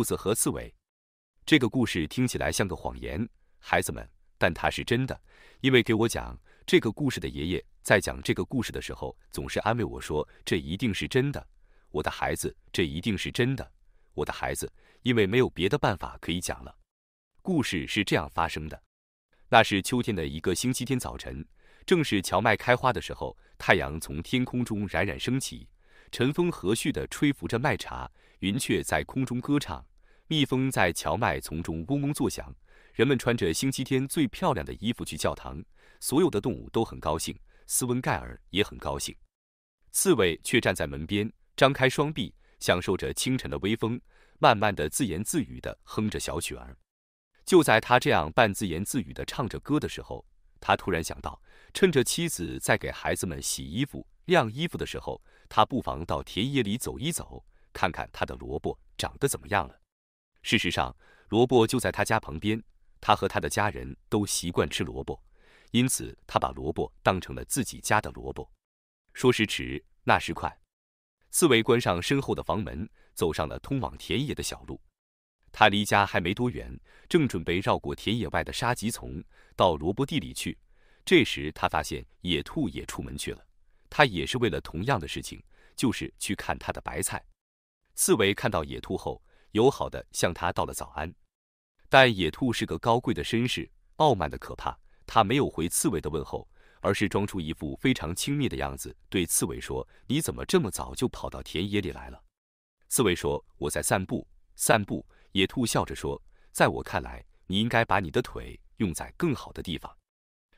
兔子和刺猬，这个故事听起来像个谎言，孩子们，但它是真的，因为给我讲这个故事的爷爷在讲这个故事的时候，总是安慰我说，这一定是真的，我的孩子，这一定是真的，我的孩子，因为没有别的办法可以讲了。故事是这样发生的，那是秋天的一个星期天早晨，正是荞麦开花的时候，太阳从天空中冉冉升起，晨风和煦地吹拂着麦茬，云雀在空中歌唱。蜜蜂在荞麦丛中嗡嗡作响，人们穿着星期天最漂亮的衣服去教堂，所有的动物都很高兴，斯文盖尔也很高兴。刺猬却站在门边，张开双臂，享受着清晨的微风，慢慢的自言自语地哼着小曲儿。就在他这样半自言自语地唱着歌的时候，他突然想到，趁着妻子在给孩子们洗衣服、晾衣服的时候，他不妨到田野里走一走，看看他的萝卜长得怎么样了。事实上，萝卜就在他家旁边。他和他的家人都习惯吃萝卜，因此他把萝卜当成了自己家的萝卜。说时迟，那时快，刺猬关上身后的房门，走上了通往田野的小路。他离家还没多远，正准备绕过田野外的沙棘丛到萝卜地里去。这时他发现野兔也出门去了，他也是为了同样的事情，就是去看他的白菜。刺猬看到野兔后。友好的向他道了早安，但野兔是个高贵的绅士，傲慢的可怕。他没有回刺猬的问候，而是装出一副非常轻蔑的样子对刺猬说：“你怎么这么早就跑到田野里来了？”刺猬说：“我在散步。”散步。野兔笑着说：“在我看来，你应该把你的腿用在更好的地方。”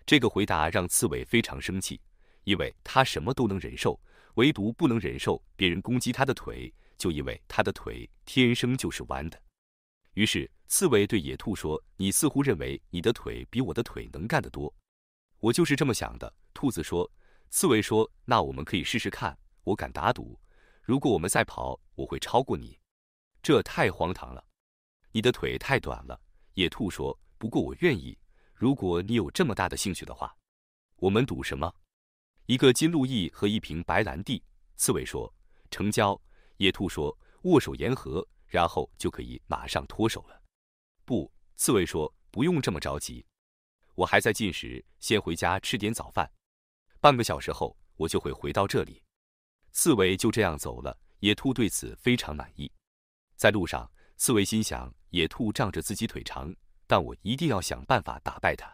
这个回答让刺猬非常生气，因为他什么都能忍受，唯独不能忍受别人攻击他的腿。就因为他的腿天生就是弯的，于是刺猬对野兔说：“你似乎认为你的腿比我的腿能干得多，我就是这么想的。”兔子说。刺猬说：“那我们可以试试看。我敢打赌，如果我们赛跑，我会超过你。”这太荒唐了，你的腿太短了。”野兔说。“不过我愿意，如果你有这么大的兴趣的话。”我们赌什么？一个金路易和一瓶白兰地。”刺猬说。“成交。”野兔说：“握手言和，然后就可以马上脱手了。”不，刺猬说：“不用这么着急，我还在进食，先回家吃点早饭。半个小时后，我就会回到这里。”刺猬就这样走了。野兔对此非常满意。在路上，刺猬心想：“野兔仗着自己腿长，但我一定要想办法打败他。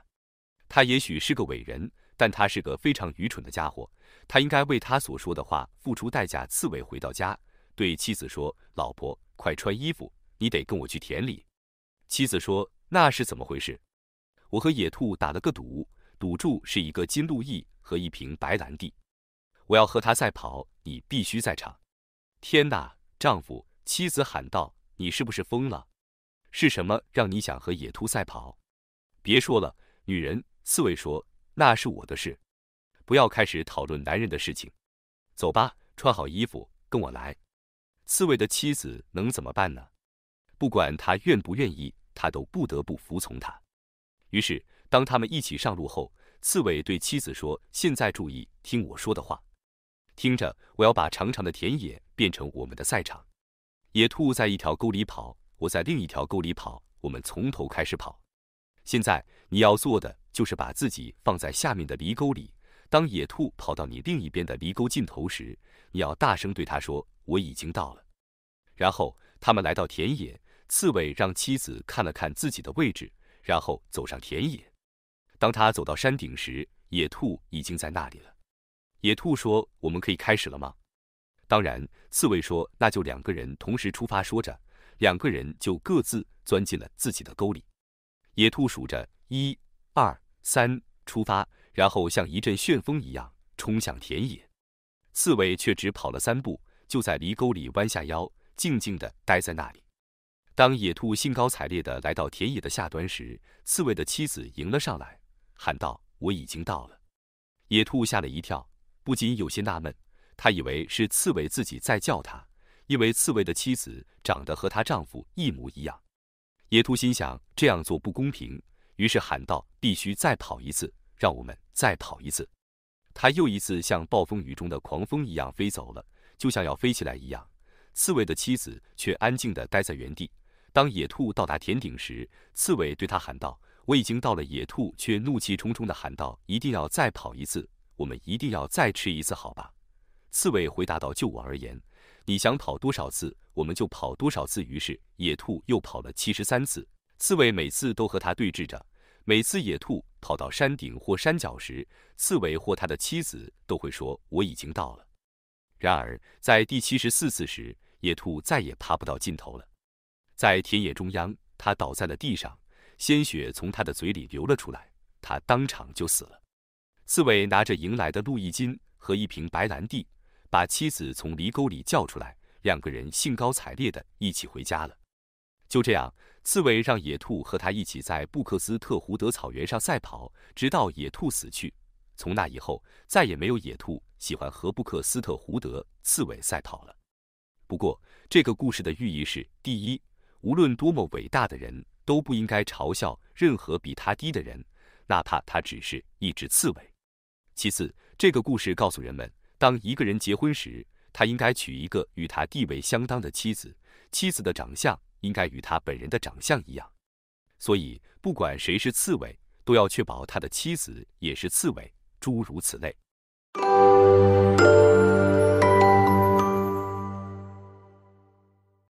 他也许是个伟人，但他是个非常愚蠢的家伙。他应该为他所说的话付出代价。”刺猬回到家。对妻子说：“老婆，快穿衣服，你得跟我去田里。”妻子说：“那是怎么回事？”我和野兔打了个赌，赌注是一个金鹿翼和一瓶白兰地。我要和他赛跑，你必须在场。天哪，丈夫，妻子喊道：“你是不是疯了？是什么让你想和野兔赛跑？”别说了，女人，刺猬说：“那是我的事，不要开始讨论男人的事情。走吧，穿好衣服，跟我来。”刺猬的妻子能怎么办呢？不管他愿不愿意，他都不得不服从他。于是，当他们一起上路后，刺猬对妻子说：“现在注意听我说的话。听着，我要把长长的田野变成我们的赛场。野兔在一条沟里跑，我在另一条沟里跑。我们从头开始跑。现在你要做的就是把自己放在下面的犁沟里。当野兔跑到你另一边的犁沟尽头时，你要大声对他说。”我已经到了。然后他们来到田野。刺猬让妻子看了看自己的位置，然后走上田野。当他走到山顶时，野兔已经在那里了。野兔说：“我们可以开始了吗？”当然，刺猬说：“那就两个人同时出发。”说着，两个人就各自钻进了自己的沟里。野兔数着一二三，出发，然后像一阵旋风一样冲向田野。刺猬却只跑了三步。就在犁沟里弯下腰，静静的待在那里。当野兔兴高采烈的来到田野的下端时，刺猬的妻子迎了上来，喊道：“我已经到了。”野兔吓了一跳，不禁有些纳闷。他以为是刺猬自己在叫他，因为刺猬的妻子长得和她丈夫一模一样。野兔心想这样做不公平，于是喊道：“必须再跑一次，让我们再跑一次。”他又一次像暴风雨中的狂风一样飞走了。就像要飞起来一样，刺猬的妻子却安静地待在原地。当野兔到达田顶时，刺猬对他喊道：“我已经到了。”野兔却怒气冲冲地喊道：“一定要再跑一次，我们一定要再吃一次，好吧？”刺猬回答道：“就我而言，你想跑多少次，我们就跑多少次。”于是，野兔又跑了七十三次，刺猬每次都和他对峙着。每次野兔跑到山顶或山脚时，刺猬或他的妻子都会说：“我已经到了。”然而，在第七十四次时，野兔再也爬不到尽头了。在田野中央，他倒在了地上，鲜血从他的嘴里流了出来，他当场就死了。刺猬拿着赢来的路易金和一瓶白兰地，把妻子从犁沟里叫出来，两个人兴高采烈地一起回家了。就这样，刺猬让野兔和他一起在布克斯特胡德草原上赛跑，直到野兔死去。从那以后，再也没有野兔喜欢和布克斯特胡德刺猬赛跑了。不过，这个故事的寓意是：第一，无论多么伟大的人，都不应该嘲笑任何比他低的人，哪怕他只是一只刺猬；其次，这个故事告诉人们，当一个人结婚时，他应该娶一个与他地位相当的妻子，妻子的长相应该与他本人的长相一样。所以，不管谁是刺猬，都要确保他的妻子也是刺猬。诸如此类。